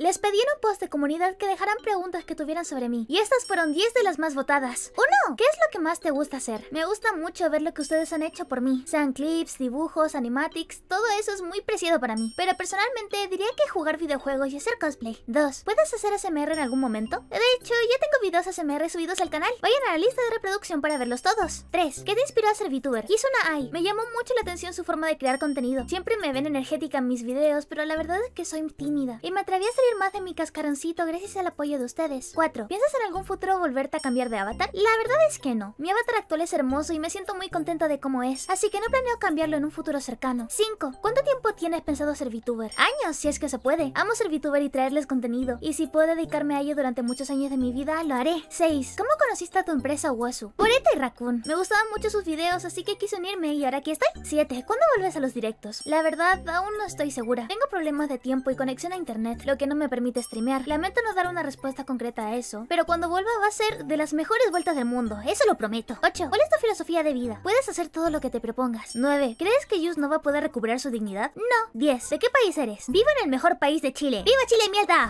Les pedí en un post de comunidad que dejaran preguntas que tuvieran sobre mí, y estas fueron 10 de las más votadas. ¡Oh, no! ¿Qué es lo que más te gusta hacer? Me gusta mucho ver lo que ustedes han hecho por mí. Sean clips, dibujos, animatics, todo eso es muy preciado para mí. Pero personalmente diría que jugar videojuegos y hacer cosplay. 2. ¿Puedes hacer SMR en algún momento? De hecho, ya tengo videos SMR subidos al canal. Vayan a la lista de reproducción para verlos todos. 3. ¿Qué te inspiró a ser VTuber? Hizo una AI. Me llamó mucho la atención su forma de crear contenido. Siempre me ven energética en mis videos, pero la verdad es que soy tímida. Y me atreví a salir más de mi cascaroncito gracias al apoyo de ustedes. 4. ¿Piensas en algún futuro volverte a cambiar de avatar? La verdad es que no. Mi avatar actual es hermoso y me siento muy contenta de cómo es, así que no planeo cambiarlo en un futuro cercano. 5. ¿Cuánto tiempo tienes pensado ser VTuber? Años, si es que se puede. Amo ser VTuber y traerles contenido, y si puedo dedicarme a ello durante muchos años de mi vida, lo haré. 6. ¿Cómo conociste a tu empresa Wasu? Poreta y Raccoon. Me gustaban mucho sus videos, así que quise unirme y ahora aquí estoy. 7. ¿Cuándo vuelves a los directos? La verdad, aún no estoy segura. Tengo problemas de tiempo y conexión a internet, lo que no me me permite streamear. Lamento no dar una respuesta concreta a eso, pero cuando vuelva va a ser de las mejores vueltas del mundo, eso lo prometo. 8. ¿Cuál es tu filosofía de vida? Puedes hacer todo lo que te propongas. 9. ¿Crees que Yus no va a poder recuperar su dignidad? No. 10. ¿De qué país eres? Vivo en el mejor país de Chile. ¡Viva Chile, mierda!